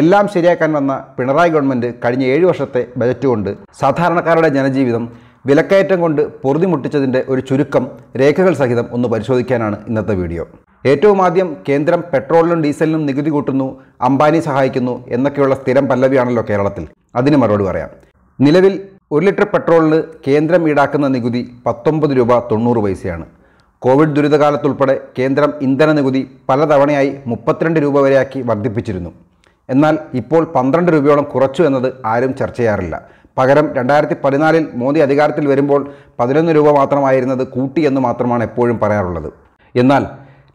എല്ലാം ശരിയാക്കാൻ വന്ന പിണറായി ഗവൺമെൻറ് കഴിഞ്ഞ ഏഴ് വർഷത്തെ ബജറ്റ് കൊണ്ട് സാധാരണക്കാരുടെ ജനജീവിതം വിലക്കയറ്റം കൊണ്ട് പൊറുതിമുട്ടിച്ചതിൻ്റെ ഒരു ചുരുക്കം രേഖകൾ സഹിതം ഒന്ന് പരിശോധിക്കാനാണ് ഇന്നത്തെ വീഡിയോ ഏറ്റവും ആദ്യം കേന്ദ്രം പെട്രോളിനും ഡീസലിനും നികുതി കൂട്ടുന്നു അംബാനി സഹായിക്കുന്നു എന്നൊക്കെയുള്ള സ്ഥിരം പല്ലവിയാണല്ലോ കേരളത്തിൽ അതിന് മറുപടി പറയാം നിലവിൽ ഒരു ലിറ്റർ പെട്രോളിന് കേന്ദ്രം ഈടാക്കുന്ന നികുതി പത്തൊമ്പത് രൂപ തൊണ്ണൂറ് പൈസയാണ് കോവിഡ് ദുരിതകാലത്തുൾപ്പെടെ കേന്ദ്രം ഇന്ധന നികുതി പലതവണയായി മുപ്പത്തിരണ്ട് രൂപ വരെയാക്കി വർദ്ധിപ്പിച്ചിരുന്നു എന്നാൽ ഇപ്പോൾ പന്ത്രണ്ട് രൂപയോളം കുറച്ചു എന്നത് ആരും ചർച്ച ചെയ്യാറില്ല പകരം രണ്ടായിരത്തി പതിനാലിൽ മോദി അധികാരത്തിൽ വരുമ്പോൾ പതിനൊന്ന് രൂപ മാത്രമായിരുന്നത് കൂട്ടി എന്ന് മാത്രമാണ് എപ്പോഴും പറയാറുള്ളത് എന്നാൽ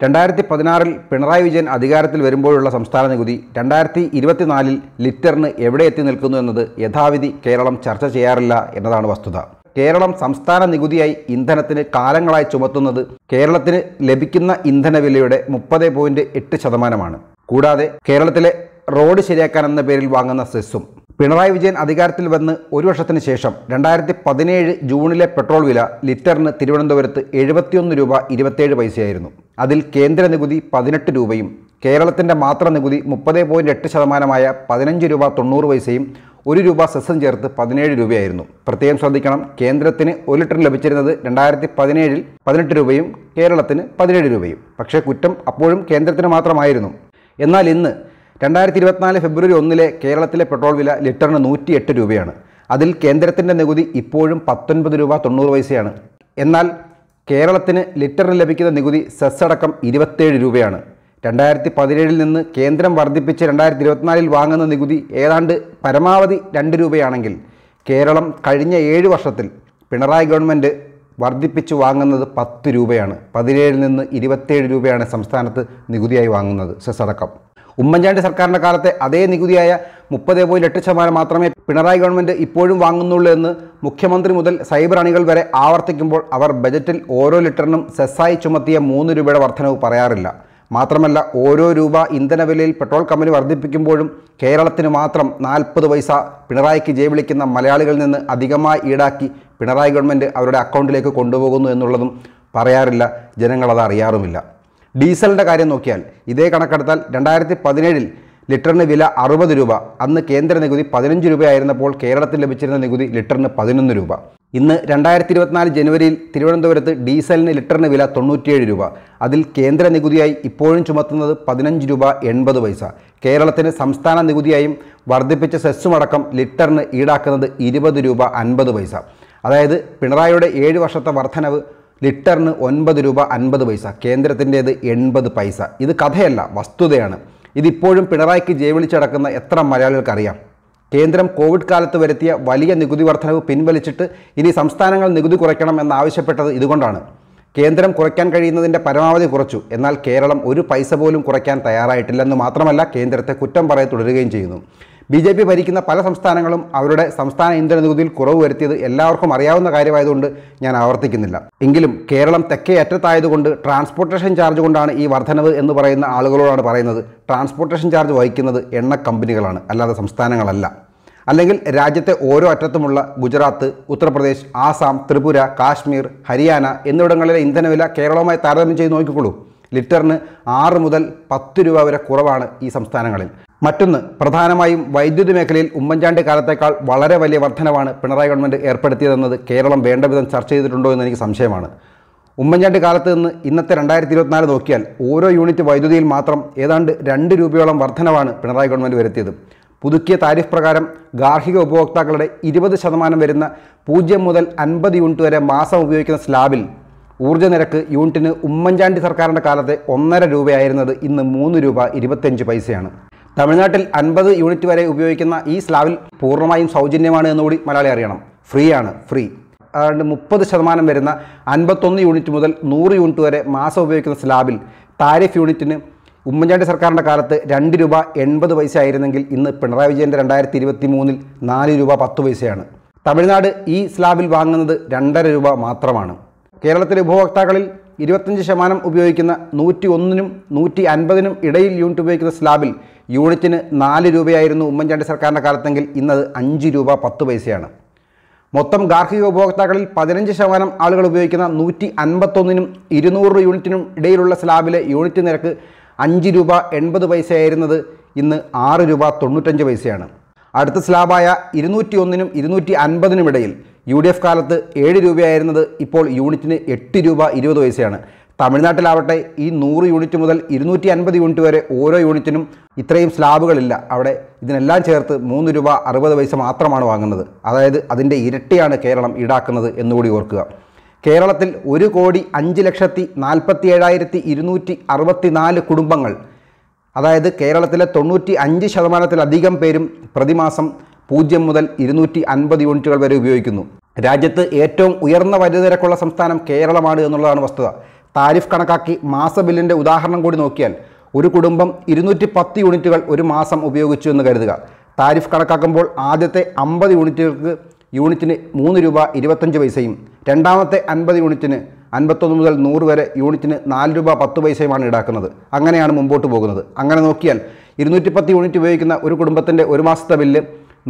രണ്ടായിരത്തി പതിനാറിൽ പിണറായി വിജയൻ അധികാരത്തിൽ വരുമ്പോഴുള്ള സംസ്ഥാന നികുതി രണ്ടായിരത്തി ഇരുപത്തിനാലിൽ ലിറ്ററിന് എവിടെ എത്തി നിൽക്കുന്നു എന്നത് യഥാവിധി കേരളം ചർച്ച ചെയ്യാറില്ല എന്നതാണ് വസ്തുത കേരളം സംസ്ഥാന നികുതിയായി ഇന്ധനത്തിന് കാലങ്ങളായി ചുമത്തുന്നത് കേരളത്തിന് ലഭിക്കുന്ന ഇന്ധനവിലയുടെ മുപ്പത് പോയിൻറ്റ് എട്ട് ശതമാനമാണ് കൂടാതെ കേരളത്തിലെ റോഡ് ശരിയാക്കാൻ എന്ന പേരിൽ വാങ്ങുന്ന സെസ്സും പിണറായി വിജയൻ അധികാരത്തിൽ വന്ന് ഒരു വർഷത്തിന് ശേഷം രണ്ടായിരത്തി പതിനേഴ് ജൂണിലെ പെട്രോൾ വില ലിറ്ററിന് തിരുവനന്തപുരത്ത് എഴുപത്തിയൊന്ന് രൂപ ഇരുപത്തേഴ് പൈസയായിരുന്നു അതിൽ കേന്ദ്ര നികുതി പതിനെട്ട് രൂപയും കേരളത്തിൻ്റെ മാത്രം നികുതി മുപ്പത് പോയിൻറ്റ് എട്ട് ശതമാനമായ പതിനഞ്ച് രൂപ തൊണ്ണൂറ് പൈസയും ഒരു രൂപ സെസ്സും ചേർത്ത് പതിനേഴ് രൂപയായിരുന്നു പ്രത്യേകം ശ്രദ്ധിക്കണം കേന്ദ്രത്തിന് ഒരു ലിറ്റർ ലഭിച്ചിരുന്നത് രണ്ടായിരത്തി പതിനേഴിൽ പതിനെട്ട് രൂപയും കേരളത്തിന് പതിനേഴ് രൂപയും പക്ഷേ കുറ്റം അപ്പോഴും കേന്ദ്രത്തിന് മാത്രമായിരുന്നു എന്നാൽ ഇന്ന് രണ്ടായിരത്തി ഇരുപത്തിനാല് ഫെബ്രുവരി ഒന്നിലെ കേരളത്തിലെ പെട്രോൾ വില ലിറ്ററിന് നൂറ്റി എട്ട് രൂപയാണ് അതിൽ കേന്ദ്രത്തിൻ്റെ നികുതി ഇപ്പോഴും പത്തൊൻപത് രൂപ തൊണ്ണൂറ് പൈസയാണ് എന്നാൽ കേരളത്തിന് ലിറ്ററിന് ലഭിക്കുന്ന നികുതി സെസ്സടക്കം ഇരുപത്തേഴ് രൂപയാണ് രണ്ടായിരത്തി പതിനേഴിൽ നിന്ന് കേന്ദ്രം വർദ്ധിപ്പിച്ച് രണ്ടായിരത്തി ഇരുപത്തിനാലിൽ വാങ്ങുന്ന നികുതി ഏതാണ്ട് പരമാവധി രണ്ട് രൂപയാണെങ്കിൽ കേരളം കഴിഞ്ഞ ഏഴ് വർഷത്തിൽ പിണറായി ഗവൺമെൻറ് വർദ്ധിപ്പിച്ച് വാങ്ങുന്നത് പത്ത് രൂപയാണ് പതിനേഴിൽ നിന്ന് ഇരുപത്തേഴ് രൂപയാണ് സംസ്ഥാനത്ത് നികുതിയായി വാങ്ങുന്നത് സെസ് അടക്കം ഉമ്മൻചാണ്ടി സർക്കാരിൻ്റെ കാലത്തെ അതേ നികുതിയായ മുപ്പത് പോയിൻറ്റ് എട്ട് ശതമാനം മാത്രമേ പിണറായി ഗവൺമെൻറ് ഇപ്പോഴും വാങ്ങുന്നുള്ളൂ എന്ന് മുഖ്യമന്ത്രി മുതൽ സൈബർ അണികൾ വരെ ആവർത്തിക്കുമ്പോൾ അവർ ബജറ്റിൽ ഓരോ ലിറ്ററിനും സെസ്സായി ചുമത്തിയ മൂന്ന് രൂപയുടെ വർധനവ് പറയാറില്ല മാത്രമല്ല ഓരോ രൂപ ഇന്ധനവിലയിൽ പെട്രോൾ കമ്പനി വർദ്ധിപ്പിക്കുമ്പോഴും കേരളത്തിന് മാത്രം നാൽപ്പത് പൈസ പിണറായിക്ക് ജയവിളിക്കുന്ന മലയാളികളിൽ നിന്ന് അധികമായി ഈടാക്കി പിണറായി ഗവൺമെൻറ് അവരുടെ അക്കൗണ്ടിലേക്ക് കൊണ്ടുപോകുന്നു എന്നുള്ളതും പറയാറില്ല ജനങ്ങളത് അറിയാറുമില്ല ഡീസലിൻ്റെ കാര്യം നോക്കിയാൽ ഇതേ കണക്കെടുത്താൽ രണ്ടായിരത്തി പതിനേഴിൽ ലിറ്ററിന് വില അറുപത് രൂപ അന്ന് കേന്ദ്ര നികുതി പതിനഞ്ച് രൂപയായിരുന്നപ്പോൾ കേരളത്തിൽ ലഭിച്ചിരുന്ന നികുതി ലിറ്ററിന് പതിനൊന്ന് രൂപ ഇന്ന് രണ്ടായിരത്തി ഇരുപത്തിനാല് ജനുവരിയിൽ തിരുവനന്തപുരത്ത് ഡീസലിന് ലിറ്ററിന് വില തൊണ്ണൂറ്റിയേഴ് രൂപ അതിൽ കേന്ദ്ര നികുതിയായി ഇപ്പോഴും ചുമത്തുന്നത് പതിനഞ്ച് രൂപ എൺപത് പൈസ കേരളത്തിന് സംസ്ഥാന നികുതിയായും വർദ്ധിപ്പിച്ച സെസ്സുമടക്കം ലിറ്ററിന് ഈടാക്കുന്നത് ഇരുപത് രൂപ അൻപത് പൈസ അതായത് പിണറായിയുടെ ഏഴ് വർഷത്തെ വർധനവ് ലിറ്ററിന് ഒൻപത് രൂപ അൻപത് പൈസ കേന്ദ്രത്തിൻ്റേത് എൺപത് പൈസ ഇത് കഥയല്ല വസ്തുതയാണ് ഇതിപ്പോഴും പിണറായിക്ക് ജയവിളിച്ചടക്കുന്ന എത്ര മലയാളികൾക്കറിയാം കേന്ദ്രം കോവിഡ് കാലത്ത് വരുത്തിയ വലിയ നികുതി വർധനവ് പിൻവലിച്ചിട്ട് ഇനി സംസ്ഥാനങ്ങൾ നികുതി കുറയ്ക്കണം എന്നാവശ്യപ്പെട്ടത് ഇതുകൊണ്ടാണ് കേന്ദ്രം കുറയ്ക്കാൻ കഴിയുന്നതിൻ്റെ പരമാവധി കുറച്ചു എന്നാൽ കേരളം ഒരു പൈസ പോലും കുറയ്ക്കാൻ തയ്യാറായിട്ടില്ലെന്ന് മാത്രമല്ല കേന്ദ്രത്തെ കുറ്റം പറയെ തുടരുകയും ചെയ്യുന്നു ബി ജെ പി ഭരിക്കുന്ന പല സംസ്ഥാനങ്ങളും അവരുടെ സംസ്ഥാന ഇന്ധന നികുതിയിൽ കുറവ് വരുത്തിയത് എല്ലാവർക്കും അറിയാവുന്ന കാര്യമായതുകൊണ്ട് ഞാൻ ആവർത്തിക്കുന്നില്ല എങ്കിലും കേരളം തെക്കേ അറ്റത്തായതുകൊണ്ട് ട്രാൻസ്പോർട്ടേഷൻ ചാർജ് കൊണ്ടാണ് ഈ വർധനവ് എന്ന് പറയുന്ന ആളുകളോടാണ് പറയുന്നത് ട്രാൻസ്പോർട്ടേഷൻ ചാർജ് വഹിക്കുന്നത് എണ്ണ കമ്പനികളാണ് അല്ലാതെ സംസ്ഥാനങ്ങളല്ല അല്ലെങ്കിൽ രാജ്യത്തെ ഓരോ അറ്റത്തുമുള്ള ഗുജറാത്ത് ഉത്തർപ്രദേശ് ആസാം ത്രിപുര കാശ്മീർ ഹരിയാന എന്നിവിടങ്ങളിലെ ഇന്ധനവില കേരളവുമായി താരതമ്യം ചെയ്ത് നോക്കിക്കോളൂ ലിറ്ററിന് ആറ് മുതൽ പത്ത് രൂപ വരെ കുറവാണ് ഈ സംസ്ഥാനങ്ങളിൽ മറ്റൊന്ന് പ്രധാനമായും വൈദ്യുതി മേഖലയിൽ ഉമ്മൻചാണ്ടി കാലത്തേക്കാൾ വളരെ വലിയ വർധനവാണ് പിണറായി ഗവൺമെൻറ് ഏർപ്പെടുത്തിയതെന്നത് കേരളം വേണ്ട വിധം ചർച്ച ചെയ്തിട്ടുണ്ടോ എന്ന് എനിക്ക് സംശയമാണ് ഉമ്മൻചാണ്ടി കാലത്ത് നിന്ന് ഇന്നത്തെ രണ്ടായിരത്തി ഇരുപത്തിനാല് നോക്കിയാൽ ഓരോ യൂണിറ്റ് വൈദ്യുതിയിൽ മാത്രം ഏതാണ്ട് രണ്ട് രൂപയോളം വർധനവാണ് പിണറായി ഗവൺമെൻറ് വരുത്തിയത് പുതുക്കിയ താരിഫ് പ്രകാരം ഗാർഹിക ഉപഭോക്താക്കളുടെ ഇരുപത് ശതമാനം വരുന്ന പൂജ്യം മുതൽ അൻപത് യൂണിറ്റ് വരെ മാസം ഉപയോഗിക്കുന്ന സ്ലാബിൽ ഊർജ്ജ നിരക്ക് യൂണിറ്റിന് ഉമ്മൻചാണ്ടി സർക്കാരിൻ്റെ കാലത്തെ ഒന്നര രൂപയായിരുന്നത് ഇന്ന് മൂന്ന് രൂപ ഇരുപത്തഞ്ച് പൈസയാണ് തമിഴ്നാട്ടിൽ അൻപത് യൂണിറ്റ് വരെ ഉപയോഗിക്കുന്ന ഈ സ്ലാബിൽ പൂർണ്ണമായും സൗജന്യമാണ് എന്നുകൂടി മലയാളി അറിയണം ഫ്രീ ആണ് ഫ്രീ അതുകൊണ്ട് മുപ്പത് ശതമാനം വരുന്ന അൻപത്തൊന്ന് യൂണിറ്റ് മുതൽ നൂറ് യൂണിറ്റ് വരെ മാസം ഉപയോഗിക്കുന്ന സ്ലാബിൽ താരിഫ് യൂണിറ്റിന് ഉമ്മൻചാണ്ടി സർക്കാരിൻ്റെ കാലത്ത് രണ്ട് രൂപ എൺപത് പൈസ ആയിരുന്നെങ്കിൽ ഇന്ന് പിണറായി വിജയൻ്റെ രണ്ടായിരത്തി ഇരുപത്തി മൂന്നിൽ നാല് രൂപ പത്ത് പൈസയാണ് തമിഴ്നാട് ഈ സ്ലാബിൽ വാങ്ങുന്നത് രണ്ടര രൂപ മാത്രമാണ് കേരളത്തിലെ ഉപഭോക്താക്കളിൽ ഇരുപത്തഞ്ച് ശതമാനം ഉപയോഗിക്കുന്ന നൂറ്റി ഒന്നിനും നൂറ്റി അൻപതിനും ഇടയിൽ യൂണിറ്റ് ഉപയോഗിക്കുന്ന സ്ലാബിൽ യൂണിറ്റിന് നാല് രൂപയായിരുന്നു ഉമ്മൻചാണ്ടി സർക്കാരിൻ്റെ കാലത്തെങ്കിൽ ഇന്നത് അഞ്ച് രൂപ പത്ത് പൈസയാണ് മൊത്തം ഗാർഹിക ഉപഭോക്താക്കളിൽ പതിനഞ്ച് ശതമാനം ആളുകൾ ഉപയോഗിക്കുന്ന നൂറ്റി അൻപത്തൊന്നിനും ഇരുന്നൂറ് യൂണിറ്റിനും ഇടയിലുള്ള സ്ലാബിലെ യൂണിറ്റ് നിരക്ക് അഞ്ച് രൂപ എൺപത് പൈസയായിരുന്നത് ഇന്ന് ആറ് രൂപ തൊണ്ണൂറ്റഞ്ച് പൈസയാണ് അടുത്ത സ്ലാബായ ഇരുന്നൂറ്റി ഒന്നിനും ഇരുന്നൂറ്റി അൻപതിനും ഇടയിൽ യു ഡി എഫ് കാലത്ത് ഏഴ് രൂപയായിരുന്നത് ഇപ്പോൾ യൂണിറ്റിന് എട്ട് രൂപ ഇരുപത് പൈസയാണ് തമിഴ്നാട്ടിലാവട്ടെ ഈ നൂറ് യൂണിറ്റ് മുതൽ ഇരുന്നൂറ്റി അൻപത് യൂണിറ്റ് വരെ ഓരോ യൂണിറ്റിനും ഇത്രയും സ്ലാബുകളില്ല അവിടെ ഇതിനെല്ലാം ചേർത്ത് മൂന്ന് രൂപ അറുപത് പൈസ മാത്രമാണ് വാങ്ങുന്നത് അതായത് അതിൻ്റെ ഇരട്ടിയാണ് കേരളം ഈടാക്കുന്നത് എന്നുകൂടി ഓർക്കുക കേരളത്തിൽ ഒരു കോടി അഞ്ച് ലക്ഷത്തി നാൽപ്പത്തി ഏഴായിരത്തി ഇരുന്നൂറ്റി അറുപത്തി നാല് കുടുംബങ്ങൾ അതായത് കേരളത്തിലെ തൊണ്ണൂറ്റി അഞ്ച് ശതമാനത്തിലധികം പേരും പ്രതിമാസം പൂജ്യം മുതൽ ഇരുന്നൂറ്റി അൻപത് യൂണിറ്റുകൾ വരെ ഉപയോഗിക്കുന്നു രാജ്യത്ത് ഏറ്റവും ഉയർന്ന വൈദ്യുതി നിരക്കുള്ള സംസ്ഥാനം കേരളമാണ് എന്നുള്ളതാണ് വസ്തുത താരിഫ് കണക്കാക്കി മാസ ബില്ലിൻ്റെ ഉദാഹരണം കൂടി നോക്കിയാൽ ഒരു കുടുംബം ഇരുന്നൂറ്റി പത്ത് യൂണിറ്റുകൾ ഒരു മാസം ഉപയോഗിച്ചു എന്ന് കരുതുക താരിഫ് കണക്കാക്കുമ്പോൾ ആദ്യത്തെ അമ്പത് യൂണിറ്റുകൾക്ക് യൂണിറ്റിന് മൂന്ന് രൂപ ഇരുപത്തഞ്ച് പൈസയും രണ്ടാമത്തെ അൻപത് യൂണിറ്റിന് അൻപത്തൊന്ന് മുതൽ നൂറ് വരെ യൂണിറ്റിന് നാല് രൂപ പത്ത് പൈസയുമാണ് ഈടാക്കുന്നത് അങ്ങനെയാണ് മുമ്പോട്ട് പോകുന്നത് അങ്ങനെ നോക്കിയാൽ ഇരുന്നൂറ്റി പത്ത് യൂണിറ്റ് ഉപയോഗിക്കുന്ന ഒരു കുടുംബത്തിൻ്റെ ഒരു മാസത്തെ ബില്ല്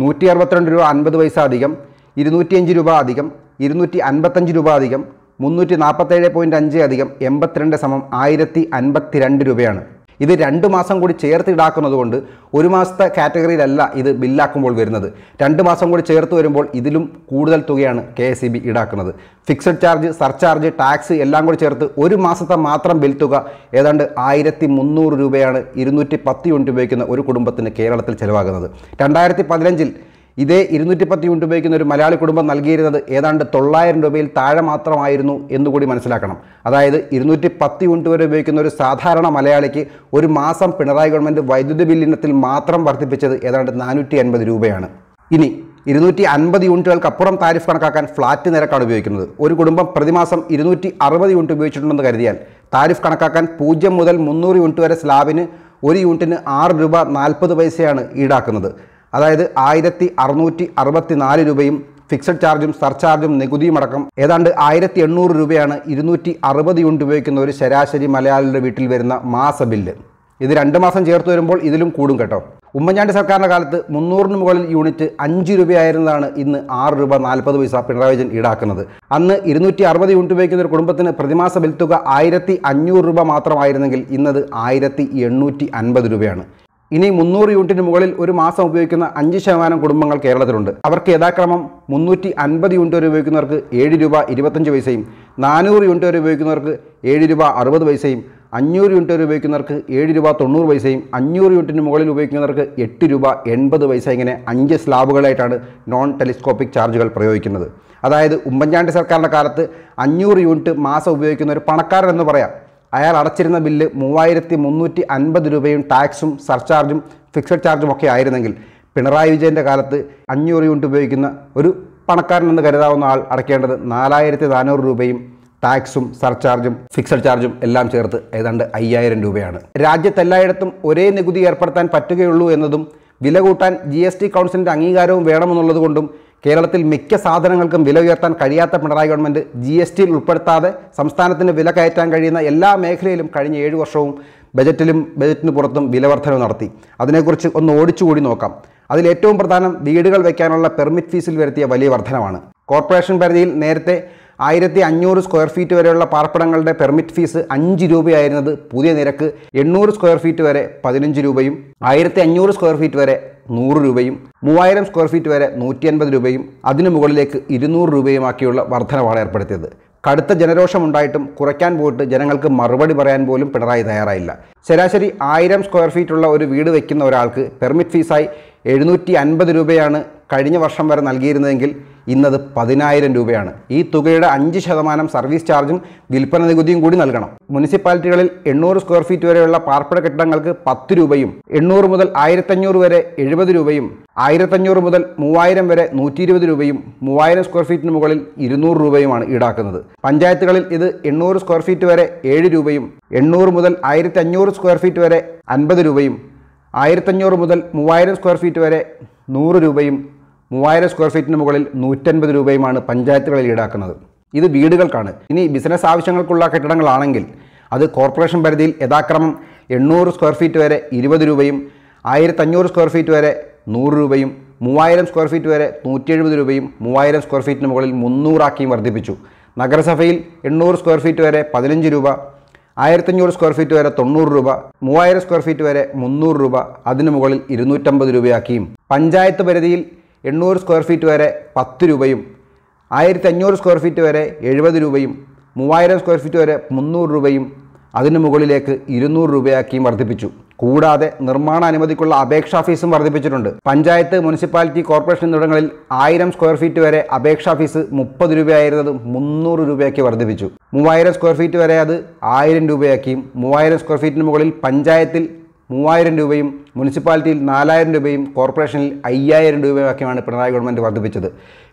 നൂറ്റി അറുപത്തിരണ്ട് രൂപ അൻപത് പൈസ അധികം ഇരുന്നൂറ്റിയഞ്ച് രൂപ അധികം ഇരുന്നൂറ്റി അൻപത്തഞ്ച് രൂപ അധികം മുന്നൂറ്റി നാൽപ്പത്തേഴ് പോയിൻറ്റ് അഞ്ച് അധികം എൺപത്തിരണ്ട് സമം ആയിരത്തി അൻപത്തിരണ്ട് രൂപയാണ് ഇത് രണ്ട് മാസം കൂടി ചേർത്ത് ഈടാക്കുന്നത് കൊണ്ട് ഒരു മാസത്തെ കാറ്റഗറിയിലല്ല ഇത് ബില്ലാക്കുമ്പോൾ വരുന്നത് രണ്ട് മാസം കൂടി ചേർത്ത് വരുമ്പോൾ ഇതിലും കൂടുതൽ തുകയാണ് കെ എസ് ഇ ബി ഈടാക്കുന്നത് ഫിക്സഡ് ചാർജ് സർചാർജ് ടാക്സ് എല്ലാം കൂടി ചേർത്ത് ഒരു മാസത്തെ മാത്രം ബിൽ തുക ഏതാണ്ട് ആയിരത്തി മുന്നൂറ് രൂപയാണ് ഇരുന്നൂറ്റി പത്ത് യൂണിറ്റ് ഉപയോഗിക്കുന്ന ഒരു കുടുംബത്തിന് കേരളത്തിൽ ചിലവാകുന്നത് രണ്ടായിരത്തി പതിനഞ്ചിൽ ഇതേ ഇരുന്നൂറ്റി പത്ത് യൂണിറ്റ് ഉപയോഗിക്കുന്ന ഒരു മലയാളി കുടുംബം നൽകിയിരുന്നത് ഏതാണ്ട് തൊള്ളായിരം രൂപയിൽ താഴെ മാത്രമായിരുന്നു എന്നുകൂടി മനസ്സിലാക്കണം അതായത് ഇരുന്നൂറ്റി പത്ത് യൂണിറ്റ് വരെ ഉപയോഗിക്കുന്ന ഒരു സാധാരണ മലയാളിക്ക് ഒരു മാസം പിണറായി ഗവൺമെൻറ് വൈദ്യുതി ബില്ലിനത്തിൽ മാത്രം വർദ്ധിപ്പിച്ചത് ഏതാണ്ട് നാനൂറ്റി അൻപത് രൂപയാണ് ഇനി ഇരുന്നൂറ്റി അൻപത് യൂണിറ്റുകൾക്കപ്പുറം താരിഫ് കണക്കാക്കാൻ ഫ്ലാറ്റ് നിരക്കാണ് ഉപയോഗിക്കുന്നത് ഒരു കുടുംബം പ്രതിമാസം ഇരുന്നൂറ്റി അറുപത് യൂണിറ്റ് ഉപയോഗിച്ചിട്ടുണ്ടെന്ന് കരുതിയാൽ താരിഫ് കണക്കാക്കാൻ പൂജ്യം മുതൽ മുന്നൂറ് യൂണിറ്റ് വരെ സ്ലാബിന് ഒരു യൂണിറ്റിന് ആറ് രൂപ നാൽപ്പത് പൈസയാണ് ഈടാക്കുന്നത് അതായത് ആയിരത്തി അറുന്നൂറ്റി അറുപത്തി നാല് രൂപയും ഫിക്സഡ് ചാർജും സർചാർജും നികുതിയും അടക്കം ഏതാണ്ട് ആയിരത്തി എണ്ണൂറ് രൂപയാണ് ഇരുന്നൂറ്റി അറുപത് യൂണിറ്റ് ഉപയോഗിക്കുന്ന ഒരു ശരാശരി മലയാളിയുടെ വീട്ടിൽ വരുന്ന മാസ ബില്ല് ഇത് രണ്ട് മാസം ചേർത്ത് വരുമ്പോൾ ഇതിലും കൂടും കേട്ടോ ഉമ്മൻചാണ്ടി സർക്കാരിൻ്റെ കാലത്ത് മുന്നൂറിന് മുകളിൽ യൂണിറ്റ് അഞ്ച് രൂപയായിരുന്നതാണ് ഇന്ന് ആറ് രൂപ നാൽപ്പത് പൈസ പിണറായി വിജയൻ ഈടാക്കുന്നത് അന്ന് ഇരുന്നൂറ്റി അറുപത് യൂണിറ്റ് ഉപയോഗിക്കുന്ന ഒരു കുടുംബത്തിന് പ്രതിമാസ ബിൽ തുക ആയിരത്തി അഞ്ഞൂറ് രൂപ മാത്രമായിരുന്നെങ്കിൽ ഇന്നത് ആയിരത്തി എണ്ണൂറ്റി അൻപത് രൂപയാണ് ഇനി മുന്നൂറ് യൂണിറ്റിന് മുകളിൽ ഒരു മാസം ഉപയോഗിക്കുന്ന അഞ്ച് ശതമാനം കുടുംബങ്ങൾ കേരളത്തിലുണ്ട് അവർക്ക് യഥാക്രമം മുന്നൂറ്റി അൻപത് യൂണിറ്റ് വരെ ഉപയോഗിക്കുന്നവർക്ക് ഏഴ് രൂപ ഇരുപത്തഞ്ച് പൈസയും നാനൂറ് യൂണിറ്റ് വരെ ഉപയോഗിക്കുന്നവർക്ക് ഏഴ് രൂപ അറുപത് പൈസയും അഞ്ഞൂറ് യൂണിറ്റ് വരെ ഉപയോഗിക്കുന്നവർക്ക് ഏഴ് രൂപ തൊണ്ണൂറ് പൈസയും അഞ്ഞൂറ് യൂണിറ്റിന് മുകളിൽ ഉപയോഗിക്കുന്നവർക്ക് എട്ട് രൂപ എൺപത് പൈസ ഇങ്ങനെ അഞ്ച് സ്ലാബുകളായിട്ടാണ് നോൺ ടെലിസ്കോപ്പിക് ചാർജുകൾ പ്രയോഗിക്കുന്നത് അതായത് ഉമ്മൻചാണ്ടി സർക്കാരിൻ്റെ കാലത്ത് അഞ്ഞൂറ് യൂണിറ്റ് മാസം ഉപയോഗിക്കുന്ന ഒരു പണക്കാരൻ എന്ന് പറയാം അയാൾ അടച്ചിരുന്ന ബില്ല് മൂവായിരത്തി മുന്നൂറ്റി അൻപത് രൂപയും ടാക്സും സർചാർജും ഫിക്സഡ് ചാർജും ഒക്കെ ആയിരുന്നെങ്കിൽ പിണറായി വിജയൻ്റെ കാലത്ത് അഞ്ഞൂറ് യൂണിറ്റ് ഉപയോഗിക്കുന്ന ഒരു പണക്കാരൻ എന്ന് കരുതാവുന്ന ആൾ അടയ്ക്കേണ്ടത് നാലായിരത്തി നാനൂറ് രൂപയും ടാക്സും സർചാർജും ഫിക്സഡ് ചാർജും എല്ലാം ചേർത്ത് ഏതാണ്ട് അയ്യായിരം രൂപയാണ് രാജ്യത്തെല്ലായിടത്തും ഒരേ നികുതി ഏർപ്പെടുത്താൻ പറ്റുകയുള്ളൂ എന്നതും വില കൂട്ടാൻ ജി എസ് ടി കൗൺസിലിൻ്റെ അംഗീകാരവും വേണമെന്നുള്ളതുകൊണ്ടും കേരളത്തിൽ മിക്ക സാധനങ്ങൾക്കും വില ഉയർത്താൻ കഴിയാത്ത പിണറായി ഗവൺമെൻറ് ജി എസ് ടിയിൽ ഉൾപ്പെടുത്താതെ സംസ്ഥാനത്തിന് വില കയറ്റാൻ കഴിയുന്ന എല്ലാ മേഖലയിലും കഴിഞ്ഞ ഏഴ് വർഷവും ബജറ്റിലും ബജറ്റിന് പുറത്തും വില നടത്തി അതിനെക്കുറിച്ച് ഒന്ന് ഓടിച്ചുകൂടി നോക്കാം അതിൽ ഏറ്റവും പ്രധാനം വീടുകൾ വയ്ക്കാനുള്ള പെർമിറ്റ് ഫീസിൽ വരുത്തിയ വലിയ വർധനമാണ് കോർപ്പറേഷൻ പരിധിയിൽ നേരത്തെ ആയിരത്തി അഞ്ഞൂറ് സ്ക്വയർ ഫീറ്റ് വരെയുള്ള പാർപ്പിടങ്ങളുടെ പെർമിറ്റ് ഫീസ് അഞ്ച് രൂപയായിരുന്നത് പുതിയ നിരക്ക് എണ്ണൂറ് സ്ക്വയർ ഫീറ്റ് വരെ പതിനഞ്ച് രൂപയും ആയിരത്തി അഞ്ഞൂറ് സ്ക്വയർ ഫീറ്റ് വരെ നൂറ് രൂപയും മൂവായിരം സ്ക്വയർ ഫീറ്റ് വരെ നൂറ്റി അൻപത് രൂപയും അതിനു മുകളിലേക്ക് ഇരുന്നൂറ് രൂപയുമാക്കിയുള്ള വർധനവാണ് ഏർപ്പെടുത്തിയത് കടുത്ത ജനരോഷമുണ്ടായിട്ടും കുറയ്ക്കാൻ പോയിട്ട് ജനങ്ങൾക്ക് മറുപടി പറയാൻ പോലും പിണറായി തയ്യാറായില്ല ശരാശരി ആയിരം സ്ക്വയർ ഫീറ്റുള്ള ഒരു വീട് വയ്ക്കുന്ന ഒരാൾക്ക് പെർമിറ്റ് ഫീസായി എഴുന്നൂറ്റി അൻപത് രൂപയാണ് കഴിഞ്ഞ വർഷം വരെ നൽകിയിരുന്നതെങ്കിൽ ഇന്നത് പതിനായിരം രൂപയാണ് ഈ തുകയുടെ അഞ്ച് ശതമാനം സർവീസ് ചാർജും വിൽപ്പന നികുതിയും കൂടി നൽകണം മുനിസിപ്പാലിറ്റികളിൽ എണ്ണൂറ് സ്ക്വയർ ഫീറ്റ് വരെയുള്ള പാർപ്പിട കെട്ടിടങ്ങൾക്ക് പത്ത് രൂപയും എണ്ണൂറ് മുതൽ ആയിരത്തഞ്ഞൂറ് വരെ എഴുപത് രൂപയും ആയിരത്തഞ്ഞൂറ് മുതൽ മൂവായിരം വരെ നൂറ്റി ഇരുപത് രൂപയും മൂവായിരം സ്ക്വയർ ഫീറ്റിന് മുകളിൽ ഇരുന്നൂറ് രൂപയുമാണ് ഈടാക്കുന്നത് പഞ്ചായത്തുകളിൽ ഇത് എണ്ണൂറ് സ്ക്വയർ ഫീറ്റ് വരെ ഏഴ് രൂപയും എണ്ണൂറ് മുതൽ ആയിരത്തി സ്ക്വയർ ഫീറ്റ് വരെ അൻപത് രൂപയും ആയിരത്തഞ്ഞൂറ് മുതൽ മൂവായിരം സ്ക്വയർ ഫീറ്റ് വരെ നൂറ് രൂപയും മൂവായിരം സ്ക്വയർ ഫീറ്റിന് മുകളിൽ നൂറ്റൻപത് രൂപയുമാണ് പഞ്ചായത്തുകളിൽ ഈടാക്കുന്നത് ഇത് വീടുകൾക്കാണ് ഇനി ബിസിനസ് ആവശ്യങ്ങൾക്കുള്ള കെട്ടിടങ്ങളാണെങ്കിൽ അത് കോർപ്പറേഷൻ പരിധിയിൽ യഥാക്രമം എണ്ണൂറ് സ്ക്വയർ ഫീറ്റ് വരെ ഇരുപത് രൂപയും ആയിരത്തഞ്ഞൂറ് സ്ക്വയർ ഫീറ്റ് വരെ നൂറ് രൂപയും മൂവായിരം സ്ക്വയർ ഫീറ്റ് വരെ നൂറ്റി എഴുപത് രൂപയും മൂവായിരം സ്ക്വയർ ഫീറ്റിന് മുകളിൽ മുന്നൂറാക്കിയും വർദ്ധിപ്പിച്ചു നഗരസഭയിൽ എണ്ണൂറ് സ്ക്വയർ ഫീറ്റ് വരെ പതിനഞ്ച് രൂപ ആയിരത്തഞ്ഞൂറ് സ്ക്വയർ ഫീറ്റ് വരെ തൊണ്ണൂറ് രൂപ മൂവായിരം സ്ക്വയർ ഫീറ്റ് വരെ മുന്നൂറ് രൂപ അതിന് മുകളിൽ ഇരുന്നൂറ്റമ്പത് രൂപയാക്കിയും പഞ്ചായത്ത് പരിധിയിൽ എണ്ണൂറ് സ്ക്വയർ ഫീറ്റ് വരെ പത്ത് രൂപയും ആയിരത്തി അഞ്ഞൂറ് സ്ക്വയർ ഫീറ്റ് വരെ എഴുപത് രൂപയും മൂവായിരം സ്ക്വയർ ഫീറ്റ് വരെ മുന്നൂറ് രൂപയും അതിന് മുകളിലേക്ക് ഇരുന്നൂറ് രൂപയാക്കിയും വർദ്ധിപ്പിച്ചു കൂടാതെ നിർമ്മാണ അനുമതിക്കുള്ള അപേക്ഷാ ഫീസും വർദ്ധിപ്പിച്ചിട്ടുണ്ട് പഞ്ചായത്ത് മുനിസിപ്പാലിറ്റി കോർപ്പറേഷൻ എന്നിവിടങ്ങളിൽ ആയിരം സ്ക്വയർ ഫീറ്റ് വരെ അപേക്ഷാ ഫീസ് മുപ്പത് രൂപയായിരുന്നത് മുന്നൂറ് രൂപയാക്കി വർദ്ധിപ്പിച്ചു മൂവായിരം സ്ക്വയർ ഫീറ്റ് വരെ അത് ആയിരം രൂപയാക്കിയും മൂവായിരം സ്ക്വയർ ഫീറ്റിന് മുകളിൽ പഞ്ചായത്തിൽ മൂവായിരം രൂപയും മുനിസിപ്പാലിറ്റിയിൽ നാലായിരം രൂപയും കോർപ്പറേഷനിൽ അയ്യായിരം രൂപയാക്കിയുമാണ് പിണറായി ഗവൺമെൻറ് വർദ്ധിപ്പിച്ചത്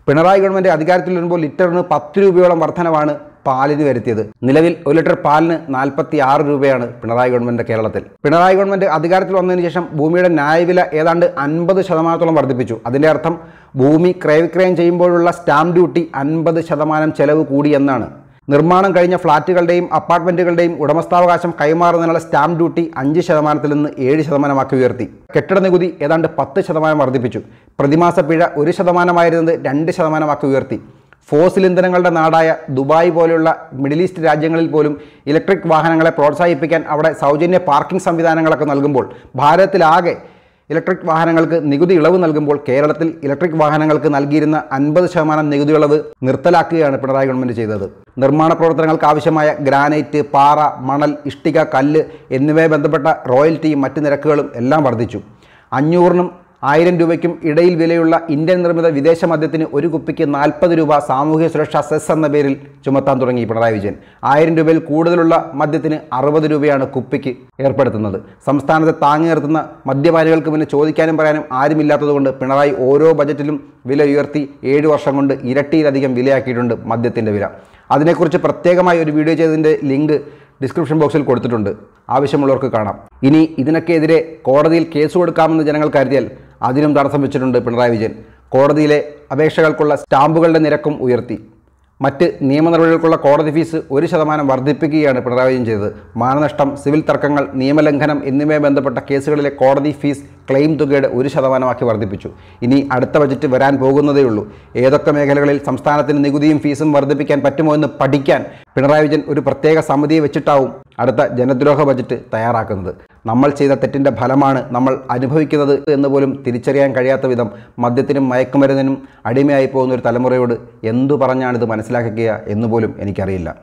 പിണറായി ഗവൺമെൻറ് അധികാരത്തിൽ വരുമ്പോൾ ലിറ്ററിന് പത്ത് രൂപയോളം വർധനവാണ് പാലിന് വരുത്തിയത് നിലവിൽ ഒരു ലിറ്റർ പാലിന് നാൽപ്പത്തി ആറ് രൂപയാണ് പിണറായി ഗവൺമെന്റ് കേരളത്തിൽ പിണറായി ഗവൺമെന്റ് അധികാരത്തിൽ വന്നതിന് ശേഷം ഭൂമിയുടെ ന്യായവില ഏതാണ്ട് അൻപത് ശതമാനത്തോളം വർദ്ധിപ്പിച്ചു അതിന്റെ അർത്ഥം ഭൂമി ക്രയവിക്രയം ചെയ്യുമ്പോഴുള്ള സ്റ്റാമ്പ് ഡ്യൂട്ടി അൻപത് ശതമാനം ചെലവ് കൂടി എന്നാണ് നിർമ്മാണം കഴിഞ്ഞ ഫ്ളാറ്റുകളുടെയും അപ്പാർട്ട്മെന്റുകളുടെയും ഉടമസ്ഥാവകാശം കൈമാറുന്നതിനുള്ള സ്റ്റാമ്പ് ഡ്യൂട്ടി അഞ്ച് ശതമാനത്തിൽ നിന്ന് ഏഴ് ശതമാനമാക്കി ഉയർത്തി കെട്ടിട നികുതി ഏതാണ്ട് പത്ത് ശതമാനം വർദ്ധിപ്പിച്ചു പ്രതിമാസ പിഴ ഒരു ശതമാനമായിരുന്നത് രണ്ട് ശതമാനമാക്കി ഉയർത്തി ഫോസിൽ ഇന്ധനങ്ങളുടെ നാടായ ദുബായ് പോലെയുള്ള മിഡിൽ ഈസ്റ്റ് രാജ്യങ്ങളിൽ പോലും ഇലക്ട്രിക് വാഹനങ്ങളെ പ്രോത്സാഹിപ്പിക്കാൻ അവിടെ സൗജന്യ പാർക്കിംഗ് സംവിധാനങ്ങളൊക്കെ നൽകുമ്പോൾ ഭാരതത്തിലാകെ ഇലക്ട്രിക് വാഹനങ്ങൾക്ക് നികുതി ഇളവ് നൽകുമ്പോൾ കേരളത്തിൽ ഇലക്ട്രിക് വാഹനങ്ങൾക്ക് നൽകിയിരുന്ന അൻപത് ശതമാനം നികുതി ഇളവ് നിർത്തലാക്കുകയാണ് പിണറായി ഗവൺമെൻറ് ചെയ്തത് നിർമ്മാണ പ്രവർത്തനങ്ങൾക്ക് ആവശ്യമായ ഗ്രാനൈറ്റ് പാറ മണൽ ഇഷ്ടിക കല്ല് എന്നിവയെ ബന്ധപ്പെട്ട റോയൽറ്റിയും മറ്റ് നിരക്കുകളും എല്ലാം വർദ്ധിച്ചു അഞ്ഞൂറിനും ആയിരം രൂപയ്ക്കും ഇടയിൽ വിലയുള്ള ഇന്ത്യൻ നിർമ്മിത വിദേശ മദ്യത്തിന് ഒരു കുപ്പിക്ക് നാൽപ്പത് രൂപ സാമൂഹ്യ സുരക്ഷാ സെസ് എന്ന പേരിൽ ചുമത്താൻ തുടങ്ങി പിണറായി വിജയൻ ആയിരം രൂപയിൽ കൂടുതലുള്ള മദ്യത്തിന് അറുപത് രൂപയാണ് കുപ്പിക്ക് ഏർപ്പെടുത്തുന്നത് സംസ്ഥാനത്തെ താങ്ങി നിർത്തുന്ന മദ്യപാനികൾക്ക് മുന്നിൽ ചോദിക്കാനും പറയാനും ആരുമില്ലാത്തതുകൊണ്ട് പിണറായി ഓരോ ബജറ്റിലും വില ഉയർത്തി ഏഴ് വർഷം കൊണ്ട് ഇരട്ടിയിലധികം വിലയാക്കിയിട്ടുണ്ട് മദ്യത്തിൻ്റെ വില അതിനെക്കുറിച്ച് പ്രത്യേകമായി ഒരു വീഡിയോ ചെയ്തതിൻ്റെ ലിങ്ക് ഡിസ്ക്രിപ്ഷൻ ബോക്സിൽ കൊടുത്തിട്ടുണ്ട് ആവശ്യമുള്ളവർക്ക് കാണാം ഇനി എതിരെ കോടതിയിൽ കേസ് കൊടുക്കാമെന്ന് ജനങ്ങൾ കരുതിയാൽ അതിനും തടസ്സം വെച്ചിട്ടുണ്ട് പിണറായി വിജയൻ കോടതിയിലെ അപേക്ഷകൾക്കുള്ള സ്റ്റാമ്പുകളുടെ നിരക്കും ഉയർത്തി മറ്റ് നിയമ നടപടികൾക്കുള്ള കോടതി ഫീസ് ഒരു ശതമാനം വർദ്ധിപ്പിക്കുകയാണ് പിണറായി വിജയൻ ചെയ്തത് മാനനഷ്ടം സിവിൽ തർക്കങ്ങൾ നിയമലംഘനം എന്നിവയുമായി ബന്ധപ്പെട്ട കേസുകളിലെ കോടതി ഫീസ് ക്ലെയിം തുകയുടെ ഒരു ശതമാനമാക്കി വർദ്ധിപ്പിച്ചു ഇനി അടുത്ത ബജറ്റ് വരാൻ പോകുന്നതേയുള്ളൂ ഏതൊക്കെ മേഖലകളിൽ സംസ്ഥാനത്തിന് നികുതിയും ഫീസും വർദ്ധിപ്പിക്കാൻ പറ്റുമോ എന്ന് പഠിക്കാൻ പിണറായി വിജയൻ ഒരു പ്രത്യേക സമിതിയെ വെച്ചിട്ടാവും അടുത്ത ജനദ്രോഹ ബജറ്റ് തയ്യാറാക്കുന്നത് നമ്മൾ ചെയ്ത തെറ്റിൻ്റെ ഫലമാണ് നമ്മൾ അനുഭവിക്കുന്നത് എന്ന് പോലും തിരിച്ചറിയാൻ കഴിയാത്ത വിധം മദ്യത്തിനും മയക്കുമരുന്നിനും അടിമയായി പോകുന്ന ഒരു തലമുറയോട് എന്തു പറഞ്ഞാണിത് മനസ്സിലാക്കുക എന്നുപോലും എനിക്കറിയില്ല